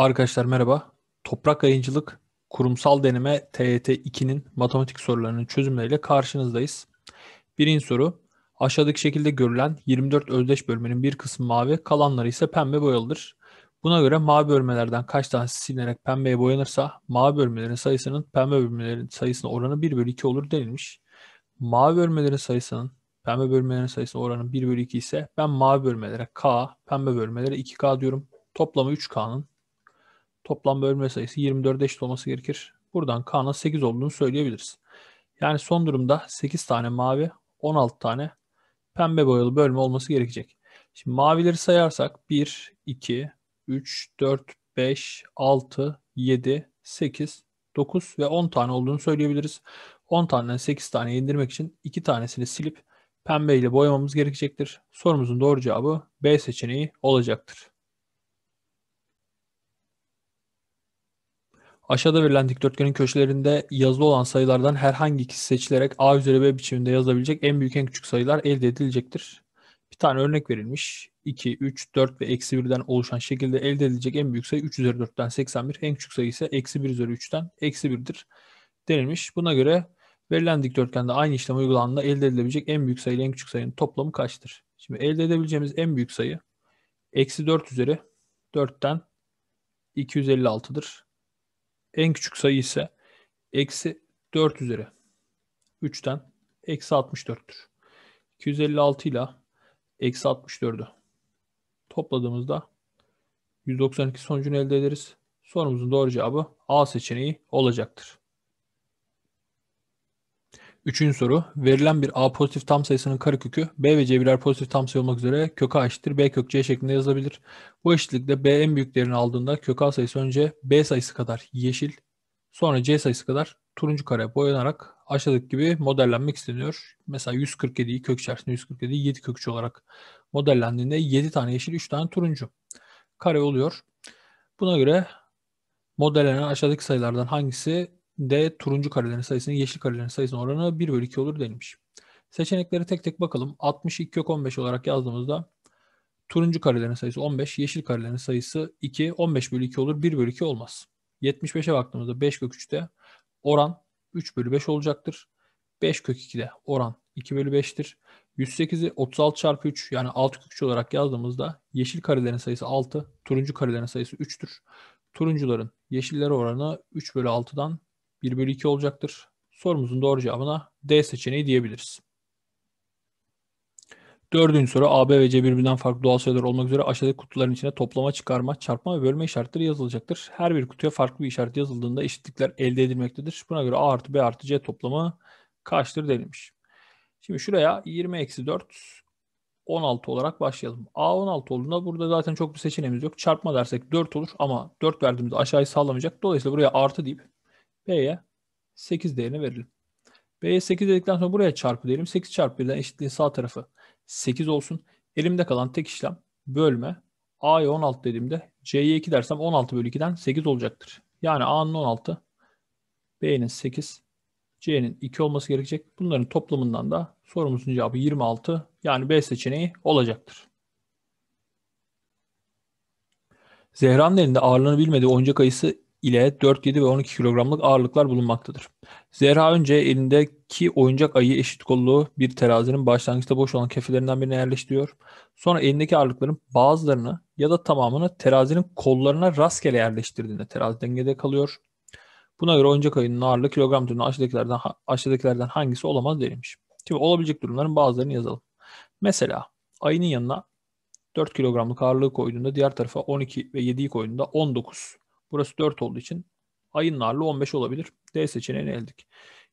Arkadaşlar merhaba. Toprak Yayıncılık Kurumsal Deneme TET 2'nin matematik sorularının çözümleriyle karşınızdayız. Birinci soru. Aşağıdaki şekilde görülen 24 özdeş bölmenin bir kısmı mavi, kalanları ise pembe boyalıdır. Buna göre mavi bölmelerden kaç tanesi silinerek pembeye boyanırsa mavi bölmelerin sayısının pembe bölmelerin sayısına oranı 1 bölü 2 olur denilmiş. Mavi bölmelerin sayısının pembe bölmelerin sayısına oranı 1 bölü 2 ise ben mavi bölmelere K, pembe bölmelere 2K diyorum. Toplamı 3K'nın Toplam bölme sayısı 24'e eşit olması gerekir. Buradan K'nın 8 olduğunu söyleyebiliriz. Yani son durumda 8 tane mavi, 16 tane pembe boyalı bölme olması gerekecek. Şimdi mavileri sayarsak 1, 2, 3, 4, 5, 6, 7, 8, 9 ve 10 tane olduğunu söyleyebiliriz. 10 taneden 8 tane indirmek için 2 tanesini silip pembe ile boyamamız gerekecektir. Sorumuzun doğru cevabı B seçeneği olacaktır. Aşağıda verilen dikdörtgenin köşelerinde yazılı olan sayılardan herhangi ikisi seçilerek A üzeri B biçiminde yazabilecek en büyük en küçük sayılar elde edilecektir. Bir tane örnek verilmiş. 2, 3, 4 ve eksi 1'den oluşan şekilde elde edilecek en büyük sayı 3 üzeri 4'ten 81. En küçük sayı ise eksi 1 üzeri 3'ten eksi 1'dir denilmiş. Buna göre verilen dikdörtgende aynı işlem uygulandığında elde edilebilecek en büyük sayı ile en küçük sayının toplamı kaçtır? Şimdi elde edebileceğimiz en büyük sayı eksi 4 üzeri 4'ten 256'dır en küçük sayı ise eksi 4 üzeri 3'ten eksi 64'tür. 256 ile eksi 64'ü topladığımızda 192 sonucunu elde ederiz. Sorumuzun doğru cevabı A seçeneği olacaktır. Üçüncü soru. Verilen bir A pozitif tam sayısının karekökü B ve C birer pozitif tam sayı olmak üzere kök A eşittir B kök C şeklinde yazılabilir. Bu eşitlikte B en büyük değerini aldığında kök A sayısı önce B sayısı kadar yeşil sonra C sayısı kadar turuncu kare boyanarak aşağıdaki gibi modellenmek isteniyor. Mesela 147'yi kök içerisinde 147 7 kök olarak modellendiğinde 7 tane yeşil 3 tane turuncu kare oluyor. Buna göre modellenen aşağıdaki sayılardan hangisi D. Turuncu karelerin sayısının yeşil karelerin sayısının oranı 1 bölü 2 olur denilmiş. Seçeneklere tek tek bakalım. 62 kök 15 olarak yazdığımızda turuncu karelerin sayısı 15, yeşil karelerin sayısı 2, 15 bölü 2 olur, 1 bölü 2 olmaz. 75'e baktığımızda 5 kök 3'te oran 3 bölü 5 olacaktır. 5 kök 2'de oran 2 bölü 5'tir. 108'i 36 çarpı 3 yani 6 kök 3 olarak yazdığımızda yeşil karelerin sayısı 6, turuncu karelerin sayısı 3'tür. Turuncuların yeşillere oranı 3 bölü 6'dan 1 bölü 2 olacaktır. Sorumuzun doğru cevabına D seçeneği diyebiliriz. Dördüncü soru A, B ve C birbirinden farklı doğal sayılar olmak üzere aşağıdaki kutuların içine toplama, çıkarma, çarpma ve bölme işaretleri yazılacaktır. Her bir kutuya farklı bir işaret yazıldığında eşitlikler elde edilmektedir. Buna göre A artı B artı C toplamı kaçtır denilmiş. Şimdi şuraya 20 eksi 4 16 olarak başlayalım. A 16 olduğunda burada zaten çok bir seçeneğimiz yok. Çarpma dersek 4 olur ama 4 verdiğimizde aşağıyı sağlamayacak. Dolayısıyla buraya artı deyip B'ye 8 değerini verelim. B'ye 8 dedikten sonra buraya çarpı diyelim. 8 çarpı 1'den eşitliğin sağ tarafı 8 olsun. Elimde kalan tek işlem bölme. A'ya 16 dediğimde C'ye 2 dersem 16 bölü 2'den 8 olacaktır. Yani A'nın 16, B'nin 8, C'nin 2 olması gerekecek. Bunların toplamından da sorumuzun cevabı 26 yani B seçeneği olacaktır. Zehra'nın elinde ağırlığını bilmediği oyuncak ayısı ile 4-7 ve 12 kilogramlık ağırlıklar bulunmaktadır. Zehra önce elindeki oyuncak ayı eşit kollu bir terazinin başlangıçta boş olan kefelerinden birine yerleştiriyor. Sonra elindeki ağırlıkların bazılarını ya da tamamını terazinin kollarına rastgele yerleştirdiğinde terazi dengede kalıyor. Buna göre oyuncak ayının ağırlığı kilogram türünün aşağıdakilerden, aşağıdakilerden hangisi olamaz denilmiş. Şimdi olabilecek durumların bazılarını yazalım. Mesela ayının yanına 4 kilogramlık ağırlığı koyduğunda diğer tarafa 12 ve 7'yi koyduğunda 19 Burası 4 olduğu için ayın narlı 15 olabilir. D seçeneğini eldik.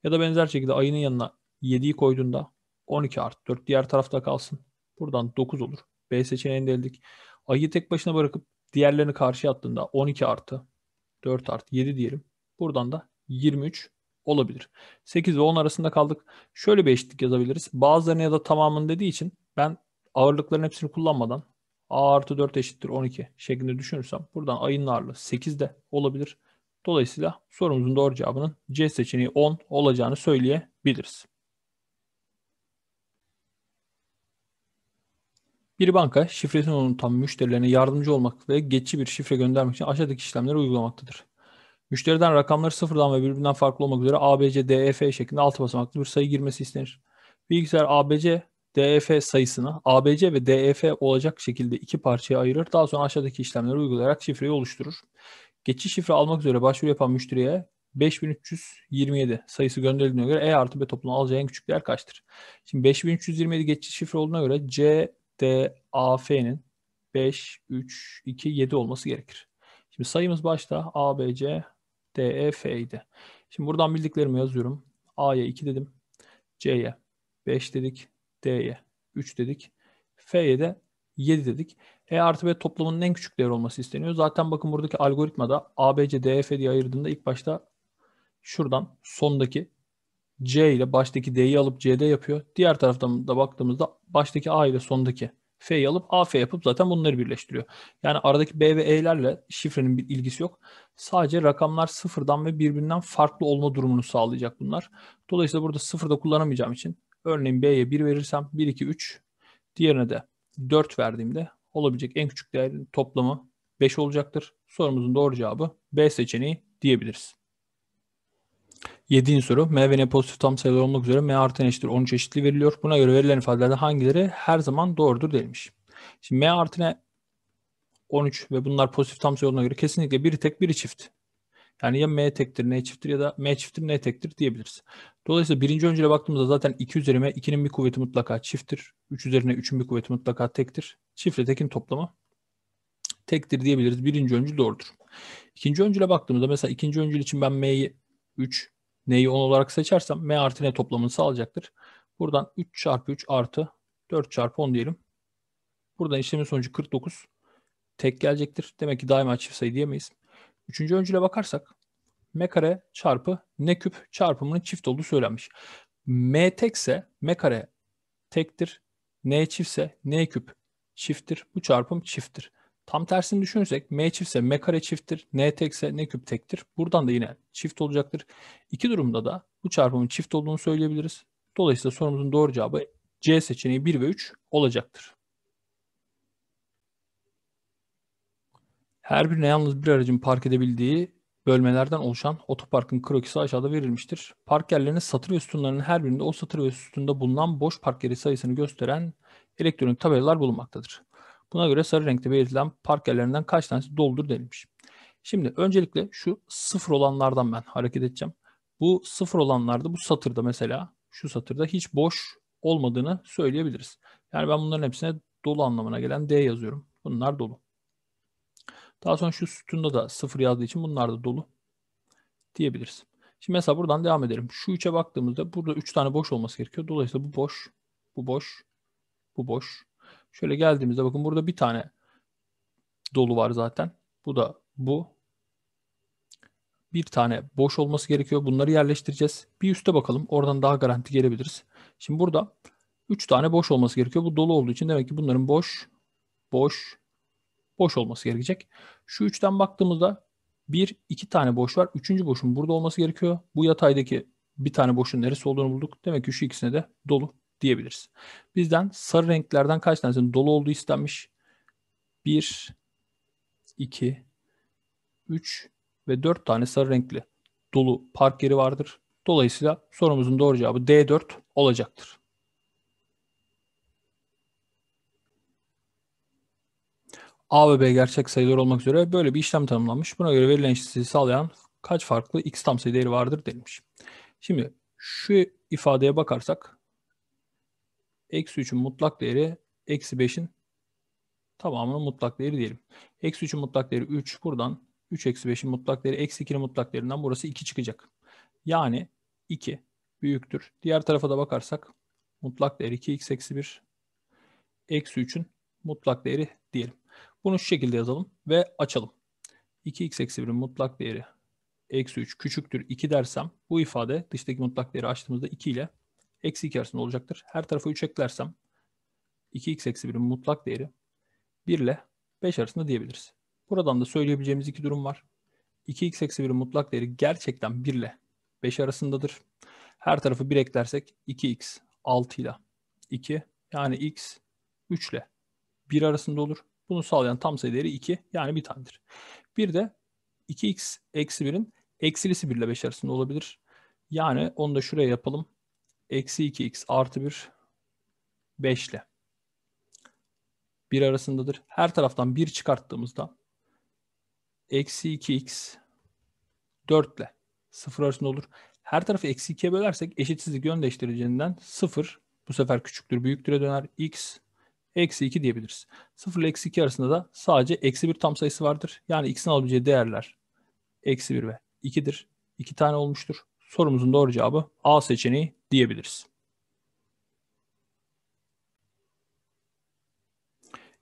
Ya da benzer şekilde ayının yanına 7'yi koyduğunda 12 artı 4 diğer tarafta kalsın. Buradan 9 olur. B seçeneğini eldik. Ayı tek başına bırakıp diğerlerini karşıya attığında 12 artı 4 artı 7 diyelim. Buradan da 23 olabilir. 8 ve 10 arasında kaldık. Şöyle bir eşitlik yazabiliriz. Bazılarını ya da tamamını dediği için ben ağırlıkların hepsini kullanmadan a artı 4 eşittir 12 şeklinde düşünürsem buradan ayın ağırlığı 8 de olabilir. Dolayısıyla sorumuzun doğru cevabının C seçeneği 10 olacağını söyleyebiliriz. Bir banka şifresini unutan müşterilerine yardımcı olmak ve geçici bir şifre göndermek için aşağıdaki işlemleri uygulamaktadır. Müşteriden rakamları sıfırdan ve birbirinden farklı olmak üzere ABC, DEF şeklinde altı basamaklı bir sayı girmesi istenir. Bilgisayar ABC DEF sayısını ABC ve DEF olacak şekilde iki parçaya ayırır. Daha sonra aşağıdaki işlemleri uygulayarak şifreyi oluşturur. Geçiş şifre almak üzere başvuru yapan müşteriye 5327 sayısı gönderildiğine göre E artı B toplamı alacağı en küçük değer kaçtır? Şimdi 5327 geçiş şifre olduğuna göre C, D, A, F'nin 5, 3, 2, 7 olması gerekir. Şimdi sayımız başta A, B, C, D, E, F idi. Şimdi buradan bildiklerimi yazıyorum. A'ya 2 dedim. C'ye 5 dedik. D'ye 3 dedik. F'ye de 7 dedik. E artı B toplamının en küçük değer olması isteniyor. Zaten bakın buradaki algoritmada A B C ABC, F diye ayırdığında ilk başta şuradan sondaki C ile baştaki D'yi alıp CD yapıyor. Diğer taraftan da baktığımızda baştaki A ile sondaki F'yi alıp A F yapıp zaten bunları birleştiriyor. Yani aradaki B ve E'lerle şifrenin bir ilgisi yok. Sadece rakamlar sıfırdan ve birbirinden farklı olma durumunu sağlayacak bunlar. Dolayısıyla burada sıfırda kullanamayacağım için Örneğin B'ye 1 verirsem 1, 2, 3. Diğerine de 4 verdiğimde olabilecek en küçük değerin toplamı 5 olacaktır. Sorumuzun doğru cevabı B seçeneği diyebiliriz. 7. soru. M ve N pozitif tam sayılar olmak üzere M artı N eşittir 13 eşitliği veriliyor. Buna göre verilen ifadelerden hangileri her zaman doğrudur denilmiş. Şimdi M artı N 13 ve bunlar pozitif tam sayı olduğuna göre kesinlikle biri tek biri çift. Yani ya M tektir N çifttir ya da M çifttir N tektir diyebiliriz. Dolayısıyla birinci öncüle baktığımızda zaten 2 üzerine 2'nin bir kuvveti mutlaka çifttir. 3 üzerine 3'ün bir kuvveti mutlaka tektir. Çiftle tekin toplamı tektir diyebiliriz. Birinci öncül doğrudur. İkinci öncüle baktığımızda mesela ikinci öncül için ben M'yi 3, N'yi 10 olarak seçersem M artı N toplamını sağlayacaktır. Buradan 3 çarpı 3 artı 4 çarpı 10 diyelim. Buradan işlemin sonucu 49 tek gelecektir. Demek ki daima çift sayı diyemeyiz. Üçüncü öncüle bakarsak m kare çarpı n küp çarpımının çift olduğu söylenmiş. m tekse m kare tektir. n çiftse n küp çifttir. Bu çarpım çifttir. Tam tersini düşünürsek m çiftse m kare çifttir, n tekse n küp tektir. Buradan da yine çift olacaktır. İki durumda da bu çarpımın çift olduğunu söyleyebiliriz. Dolayısıyla sorumuzun doğru cevabı C seçeneği 1 ve 3 olacaktır. Her birine yalnız bir aracın park edebildiği bölmelerden oluşan otoparkın krokisi aşağıda verilmiştir. Park yerlerinin satır ve her birinde o satır ve bulunan boş park yeri sayısını gösteren elektronik tabelalar bulunmaktadır. Buna göre sarı renkte belirtilen park yerlerinden kaç tanesi doldur denilmiş. Şimdi öncelikle şu sıfır olanlardan ben hareket edeceğim. Bu sıfır olanlarda bu satırda mesela şu satırda hiç boş olmadığını söyleyebiliriz. Yani ben bunların hepsine dolu anlamına gelen D yazıyorum. Bunlar dolu. Daha sonra şu sütunda da sıfır yazdığı için bunlar da dolu diyebiliriz. Şimdi mesela buradan devam edelim. Şu üçe baktığımızda burada üç tane boş olması gerekiyor. Dolayısıyla bu boş, bu boş, bu boş. Şöyle geldiğimizde bakın burada bir tane dolu var zaten. Bu da bu. Bir tane boş olması gerekiyor. Bunları yerleştireceğiz. Bir üste bakalım. Oradan daha garanti gelebiliriz. Şimdi burada 3 tane boş olması gerekiyor. Bu dolu olduğu için demek ki bunların boş, boş, boş olması gerekecek. Şu üçten baktığımızda bir, iki tane boş var. Üçüncü boşun burada olması gerekiyor. Bu yataydaki bir tane boşun neresi olduğunu bulduk. Demek ki şu ikisine de dolu diyebiliriz. Bizden sarı renklerden kaç tanesinin dolu olduğu istenmiş? Bir iki üç ve dört tane sarı renkli dolu park yeri vardır. Dolayısıyla sorumuzun doğru cevabı D4 olacaktır. A ve B gerçek sayılar olmak üzere böyle bir işlem tanımlanmış. Buna göre verilen eşitsizliği sağlayan kaç farklı x tam sayı değeri vardır denilmiş. Şimdi şu ifadeye bakarsak eksi 3'ün mutlak değeri eksi 5'in tamamının mutlak değeri diyelim. Eksi 3'ün mutlak değeri 3 buradan 3 eksi 5'in mutlak değeri eksi 2'nin mutlak değerinden burası 2 çıkacak. Yani 2 büyüktür. Diğer tarafa da bakarsak mutlak değeri 2x eksi 1 eksi 3'ün mutlak değeri diyelim. Bunu şu şekilde yazalım ve açalım. 2x eksi 1'in mutlak değeri eksi 3 küçüktür 2 dersem bu ifade dıştaki mutlak değeri açtığımızda 2 ile eksi 2 arasında olacaktır. Her tarafa 3 eklersem 2x eksi 1'in mutlak değeri 1 ile 5 arasında diyebiliriz. Buradan da söyleyebileceğimiz iki durum var. 2x eksi 1'in mutlak değeri gerçekten 1 ile 5 arasındadır. Her tarafı 1 eklersek 2x 6 ile 2 yani x 3 ile 1 arasında olur. Bunu sağlayan tam sayı değeri 2 yani bir tanedir. Bir de 2x eksi 1'in eksilisi 1 ile 5 arasında olabilir. Yani onu da şuraya yapalım. Eksi 2x artı 1 5 ile 1 arasındadır. Her taraftan 1 çıkarttığımızda eksi 2x 4 ile 0 arasında olur. Her tarafı eksi 2'ye bölersek eşitsizlik yönleştireceğinden 0 bu sefer küçüktür büyüktüre döner. x eksi 2 diyebiliriz. 0 ile eksi 2 arasında da sadece eksi 1 tam sayısı vardır. Yani x'in alabileceği değerler eksi 1 ve 2'dir. 2 tane olmuştur. Sorumuzun doğru cevabı A seçeneği diyebiliriz.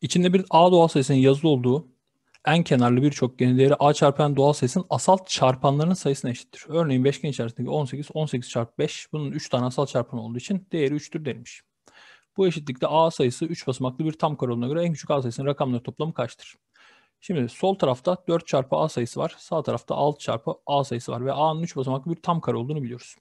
İçinde bir A doğal sayısının yazılı olduğu en kenarlı bir çokgenin değeri A çarpan doğal sayısının asal çarpanlarının sayısına eşittir. Örneğin beşgen içerisindeki 18, 18 çarpı 5 bunun 3 tane asal çarpan olduğu için değeri 3'tür denilmiş. Bu eşitlikte A sayısı 3 basamaklı bir tam kare olduğuna göre en küçük A sayısının rakamları toplamı kaçtır? Şimdi sol tarafta 4 çarpı A sayısı var. Sağ tarafta 6 çarpı A sayısı var. Ve A'nın 3 basamaklı bir tam kare olduğunu biliyoruz.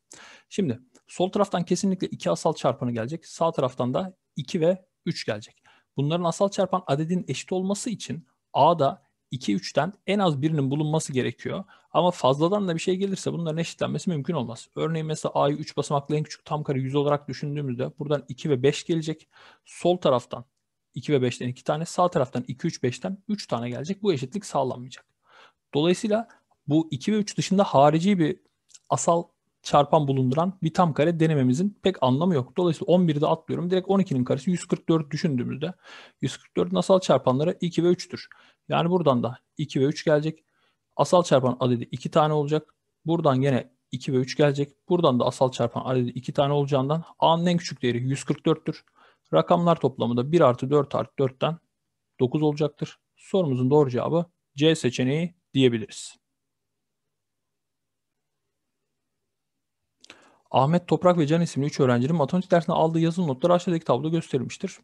Şimdi sol taraftan kesinlikle 2 asal çarpanı gelecek. Sağ taraftan da 2 ve 3 gelecek. Bunların asal çarpan adedin eşit olması için A'da 2-3'ten en az birinin bulunması gerekiyor. Ama fazladan da bir şey gelirse bunların eşitlenmesi mümkün olmaz. Örneğin mesela A'yı 3 basamaklı en küçük tam kare 100 olarak düşündüğümüzde buradan 2 ve 5 gelecek. Sol taraftan 2 ve 5'ten 2 tane, sağ taraftan 2, 3, 5'ten 3 tane gelecek. Bu eşitlik sağlanmayacak. Dolayısıyla bu 2 ve 3 dışında harici bir asal çarpan bulunduran bir tam kare denememizin pek anlamı yok. Dolayısıyla 11'de atlıyorum. Direkt 12'nin karesi 144 düşündüğümüzde 144 asal çarpanları 2 ve 3'tür. Yani buradan da 2 ve 3 gelecek. Asal çarpan adedi 2 tane olacak. Buradan yine 2 ve 3 gelecek. Buradan da asal çarpan adedi 2 tane olacağından A'nın en küçük değeri 144'tür. Rakamlar toplamı da 1 artı 4 artı 4'ten 9 olacaktır. Sorumuzun doğru cevabı C seçeneği diyebiliriz. Ahmet Toprak ve Can isimli 3 öğrencinin matematik dersinde aldığı yazılı notları aşağıdaki tabloda gösterilmiştir.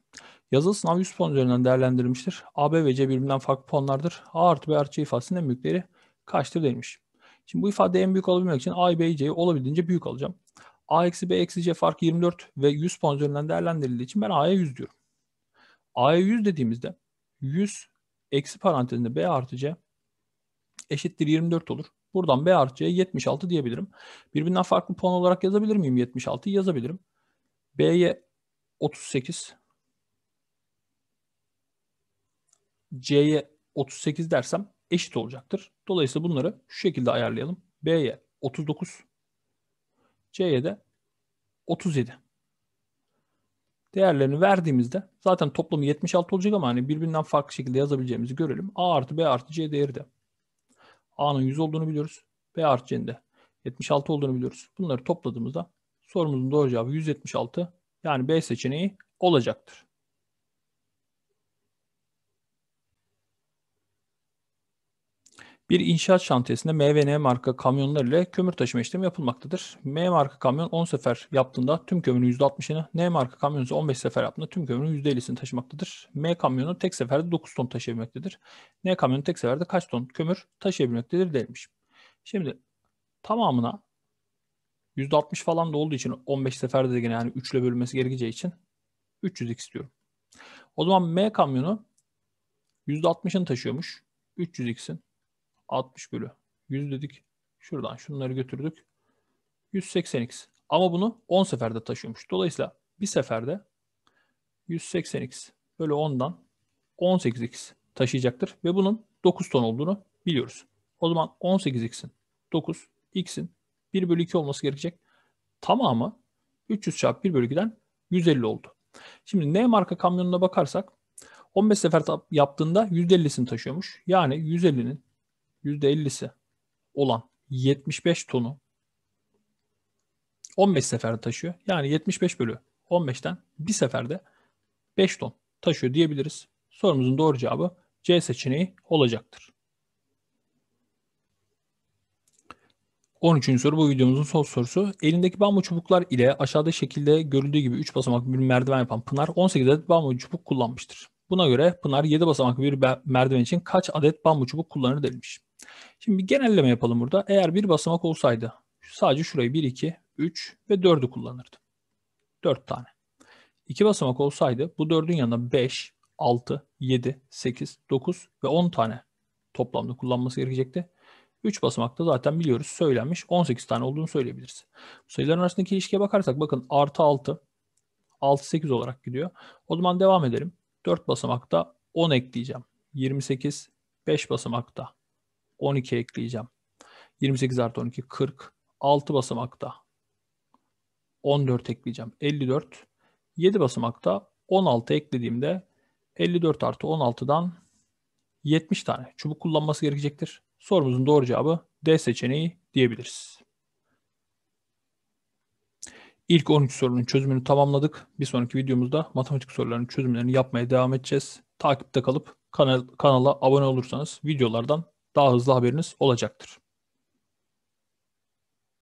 Yazılı sınav 100 puan üzerinden değerlendirilmiştir. A, B ve C birbirinden farklı puanlardır. A artı B artı C ifadesinin en büyükleri kaçtır denilmiş. Şimdi bu ifade en büyük olabilmek için A, B, C'yi olabildiğince büyük alacağım. A eksi B eksi C farkı 24 ve 100 puan üzerinden değerlendirildiği için ben A'ya 100 diyorum. A'ya 100 dediğimizde 100 eksi parantezinde B artı C eşittir 24 olur. Buradan B artı C 76 diyebilirim. Birbirinden farklı puan olarak yazabilir miyim 76'yı? Yazabilirim. B'ye 38. C'ye 38 dersem eşit olacaktır. Dolayısıyla bunları şu şekilde ayarlayalım. B'ye 39. C'ye de 37. Değerlerini verdiğimizde zaten toplamı 76 olacak ama hani birbirinden farklı şekilde yazabileceğimizi görelim. A artı B artı C değeri de A'nın 100 olduğunu biliyoruz. B artı C'nin de 76 olduğunu biliyoruz. Bunları topladığımızda sorumuzun doğru cevabı 176. Yani B seçeneği olacaktır. Bir inşaat şantiyesinde M ve N marka kamyonlar ile kömür taşıma işlemi yapılmaktadır. M marka kamyon 10 sefer yaptığında tüm kömürün %60'ını, N marka kamyon ise 15 sefer yaptığında tüm kömürün %50'sini taşımaktadır. M kamyonu tek seferde 9 ton taşıyabilmektedir. N kamyonu tek seferde kaç ton kömür taşıyabilmektedir demiş. Şimdi tamamına %60 falan da olduğu için 15 seferde de gene yani 3 ile bölünmesi gerekeceği için 300x istiyorum. O zaman M kamyonu %60'ını taşıyormuş. 300x'in 60 bölü 100 dedik. Şuradan şunları götürdük. 180x. Ama bunu 10 seferde taşıyormuş. Dolayısıyla bir seferde 180x bölü 10'dan 18x taşıyacaktır. Ve bunun 9 ton olduğunu biliyoruz. O zaman 18x'in 9, x'in 1 bölü 2 olması gerekecek. Tamamı 300 çarpı 1 bölü 2'den 150 oldu. Şimdi N marka kamyonuna bakarsak 15 sefer yaptığında %50'sini taşıyormuş. Yani 150'nin %50'si olan 75 tonu 15 seferde taşıyor. Yani 75 bölü 15'ten bir seferde 5 ton taşıyor diyebiliriz. Sorumuzun doğru cevabı C seçeneği olacaktır. 13. soru bu videomuzun son sorusu. Elindeki bambu çubuklar ile aşağıda şekilde görüldüğü gibi 3 basamaklı bir merdiven yapan Pınar 18 adet bambu çubuk kullanmıştır. Buna göre Pınar 7 basamaklı bir merdiven için kaç adet bambu çubuk kullanır denilmiş. Şimdi bir genelleme yapalım burada. Eğer bir basamak olsaydı sadece şurayı 1, 2, 3 ve 4'ü kullanırdım. 4 tane. 2 basamak olsaydı bu 4'ün yanına 5, 6, 7, 8, 9 ve 10 tane toplamda kullanması gerekecekti. 3 basamakta zaten biliyoruz söylenmiş 18 tane olduğunu söyleyebiliriz. Bu sayıların arasındaki ilişkiye bakarsak bakın artı 6, 6, 8 olarak gidiyor. O zaman devam edelim. 4 basamakta 10 ekleyeceğim. 28, 5 basamakta 12 ekleyeceğim. 28 artı 12 40. 6 basamakta 14 ekleyeceğim. 54. 7 basamakta 16 eklediğimde 54 artı 16'dan 70 tane çubuk kullanması gerekecektir. Sorumuzun doğru cevabı D seçeneği diyebiliriz. İlk 13 sorunun çözümünü tamamladık. Bir sonraki videomuzda matematik sorularının çözümlerini yapmaya devam edeceğiz. Takipte kalıp kanala abone olursanız videolardan daha hızlı haberiniz olacaktır.